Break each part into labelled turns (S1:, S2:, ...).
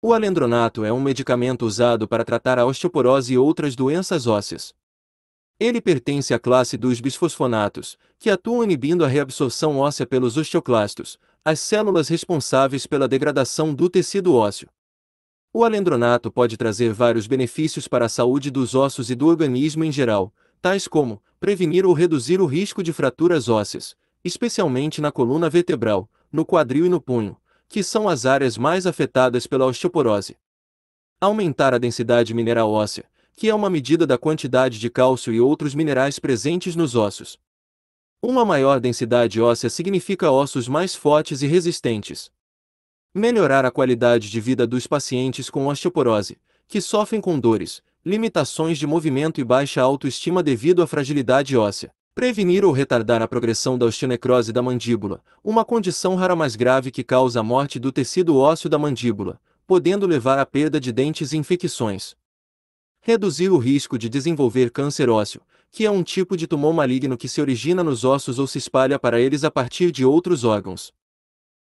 S1: O alendronato é um medicamento usado para tratar a osteoporose e outras doenças ósseas. Ele pertence à classe dos bisfosfonatos, que atuam inibindo a reabsorção óssea pelos osteoclastos, as células responsáveis pela degradação do tecido ósseo. O alendronato pode trazer vários benefícios para a saúde dos ossos e do organismo em geral, tais como prevenir ou reduzir o risco de fraturas ósseas, especialmente na coluna vertebral, no quadril e no punho, que são as áreas mais afetadas pela osteoporose. Aumentar a densidade mineral óssea, que é uma medida da quantidade de cálcio e outros minerais presentes nos ossos. Uma maior densidade óssea significa ossos mais fortes e resistentes. Melhorar a qualidade de vida dos pacientes com osteoporose, que sofrem com dores, limitações de movimento e baixa autoestima devido à fragilidade óssea. Prevenir ou retardar a progressão da osteonecrose da mandíbula, uma condição rara mais grave que causa a morte do tecido ósseo da mandíbula, podendo levar à perda de dentes e infecções. Reduzir o risco de desenvolver câncer ósseo, que é um tipo de tumor maligno que se origina nos ossos ou se espalha para eles a partir de outros órgãos.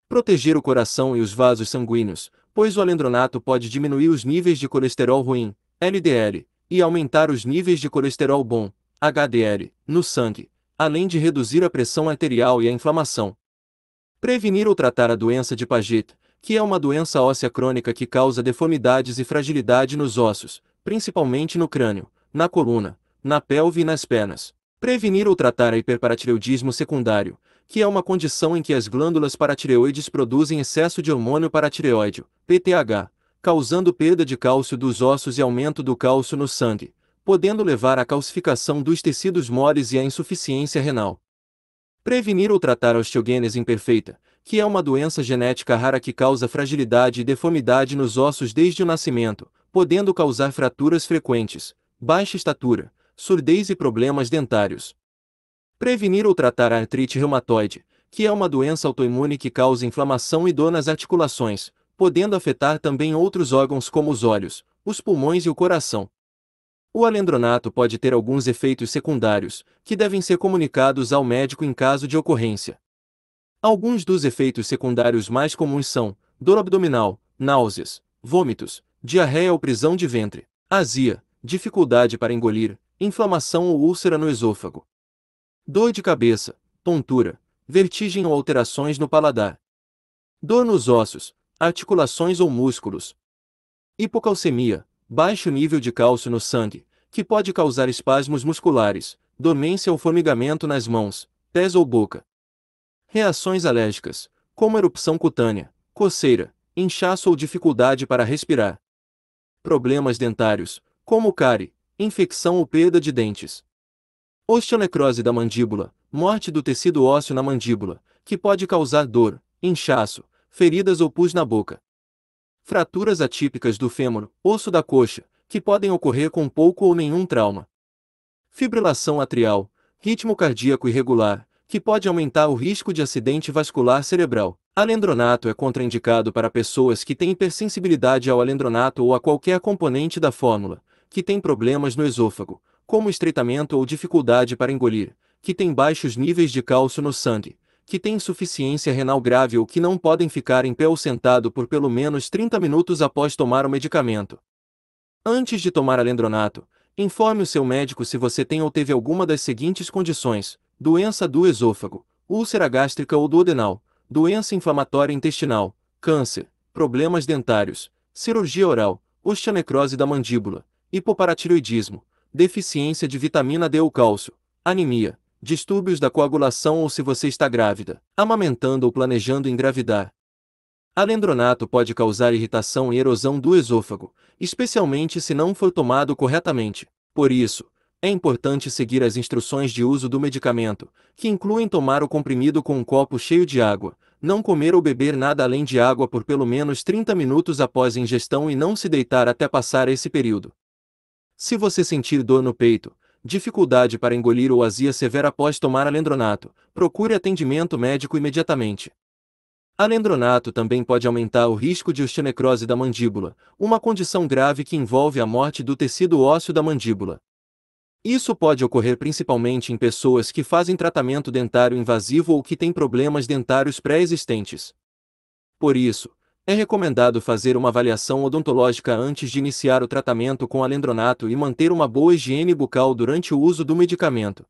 S1: Proteger o coração e os vasos sanguíneos, pois o alendronato pode diminuir os níveis de colesterol ruim, LDL, e aumentar os níveis de colesterol bom, HDL, no sangue, além de reduzir a pressão arterial e a inflamação. Prevenir ou tratar a doença de Paget, que é uma doença óssea crônica que causa deformidades e fragilidade nos ossos, principalmente no crânio, na coluna, na pelve e nas pernas. Prevenir ou tratar a hiperparatireoidismo secundário, que é uma condição em que as glândulas paratireoides produzem excesso de hormônio paratireoide, PTH, causando perda de cálcio dos ossos e aumento do cálcio no sangue, podendo levar à calcificação dos tecidos moles e à insuficiência renal. Prevenir ou tratar a osteogênese imperfeita, que é uma doença genética rara que causa fragilidade e deformidade nos ossos desde o nascimento, podendo causar fraturas frequentes, baixa estatura, surdez e problemas dentários. Prevenir ou tratar a artrite reumatoide, que é uma doença autoimune que causa inflamação e dor nas articulações, podendo afetar também outros órgãos como os olhos, os pulmões e o coração. O alendronato pode ter alguns efeitos secundários, que devem ser comunicados ao médico em caso de ocorrência. Alguns dos efeitos secundários mais comuns são dor abdominal, náuseas, vômitos, diarreia ou prisão de ventre, azia, dificuldade para engolir, inflamação ou úlcera no esôfago, dor de cabeça, tontura, vertigem ou alterações no paladar, dor nos ossos, articulações ou músculos, hipocalcemia, baixo nível de cálcio no sangue, que pode causar espasmos musculares, dormência ou formigamento nas mãos, pés ou boca. Reações alérgicas, como erupção cutânea, coceira, inchaço ou dificuldade para respirar. Problemas dentários, como cárie, infecção ou perda de dentes. Osteonecrose da mandíbula, morte do tecido ósseo na mandíbula, que pode causar dor, inchaço, feridas ou pus na boca fraturas atípicas do fêmur, osso da coxa, que podem ocorrer com pouco ou nenhum trauma. Fibrilação atrial, ritmo cardíaco irregular, que pode aumentar o risco de acidente vascular cerebral. Alendronato é contraindicado para pessoas que têm hipersensibilidade ao alendronato ou a qualquer componente da fórmula, que têm problemas no esôfago, como estreitamento ou dificuldade para engolir, que têm baixos níveis de cálcio no sangue, que têm insuficiência renal grave ou que não podem ficar em pé ou sentado por pelo menos 30 minutos após tomar o medicamento. Antes de tomar alendronato, informe o seu médico se você tem ou teve alguma das seguintes condições: doença do esôfago, úlcera gástrica ou duodenal, doença inflamatória intestinal, câncer, problemas dentários, cirurgia oral, osteonecrose da mandíbula, hipoparatiroidismo, deficiência de vitamina D ou cálcio, anemia, distúrbios da coagulação ou se você está grávida, amamentando ou planejando engravidar. Alendronato pode causar irritação e erosão do esôfago, especialmente se não for tomado corretamente. Por isso, é importante seguir as instruções de uso do medicamento, que incluem tomar o comprimido com um copo cheio de água, não comer ou beber nada além de água por pelo menos 30 minutos após ingestão e não se deitar até passar esse período. Se você sentir dor no peito, dificuldade para engolir ou azia severa após tomar alendronato, procure atendimento médico imediatamente. Alendronato também pode aumentar o risco de osteonecrose da mandíbula, uma condição grave que envolve a morte do tecido ósseo da mandíbula. Isso pode ocorrer principalmente em pessoas que fazem tratamento dentário invasivo ou que têm problemas dentários pré-existentes. Por isso, é recomendado fazer uma avaliação odontológica antes de iniciar o tratamento com alendronato e manter uma boa higiene bucal durante o uso do medicamento.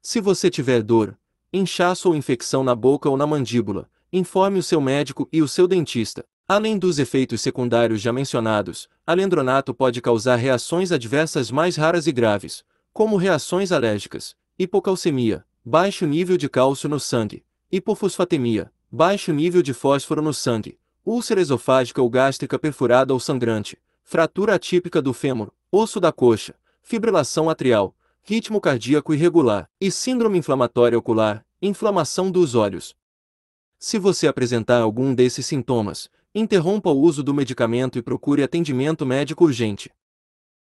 S1: Se você tiver dor, inchaço ou infecção na boca ou na mandíbula, informe o seu médico e o seu dentista. Além dos efeitos secundários já mencionados, alendronato pode causar reações adversas mais raras e graves, como reações alérgicas, hipocalcemia, baixo nível de cálcio no sangue, hipofosfatemia, baixo nível de fósforo no sangue, úlcera esofágica ou gástrica perfurada ou sangrante, fratura atípica do fêmur, osso da coxa, fibrilação atrial, ritmo cardíaco irregular e síndrome inflamatória ocular, inflamação dos olhos. Se você apresentar algum desses sintomas, interrompa o uso do medicamento e procure atendimento médico urgente.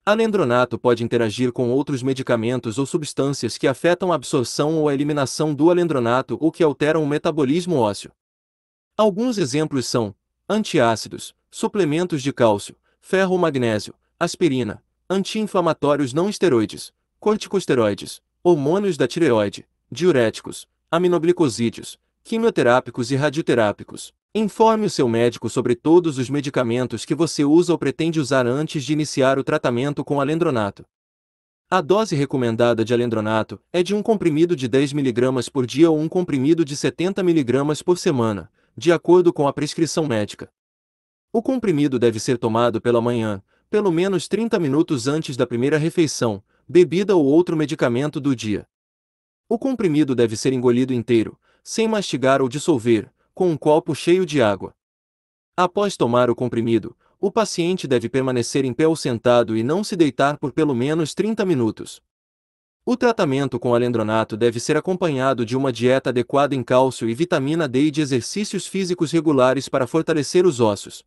S1: Alendronato pode interagir com outros medicamentos ou substâncias que afetam a absorção ou a eliminação do alendronato ou que alteram o metabolismo ósseo. Alguns exemplos são antiácidos, suplementos de cálcio, ferro magnésio, aspirina, anti-inflamatórios não esteroides, corticosteroides, hormônios da tireoide, diuréticos, aminoglicosídeos, quimioterápicos e radioterápicos. Informe o seu médico sobre todos os medicamentos que você usa ou pretende usar antes de iniciar o tratamento com alendronato. A dose recomendada de alendronato é de um comprimido de 10 mg por dia ou um comprimido de 70 mg por semana, de acordo com a prescrição médica. O comprimido deve ser tomado pela manhã, pelo menos 30 minutos antes da primeira refeição, bebida ou outro medicamento do dia. O comprimido deve ser engolido inteiro, sem mastigar ou dissolver, com um copo cheio de água. Após tomar o comprimido, o paciente deve permanecer em pé ou sentado e não se deitar por pelo menos 30 minutos. O tratamento com alendronato deve ser acompanhado de uma dieta adequada em cálcio e vitamina D e de exercícios físicos regulares para fortalecer os ossos.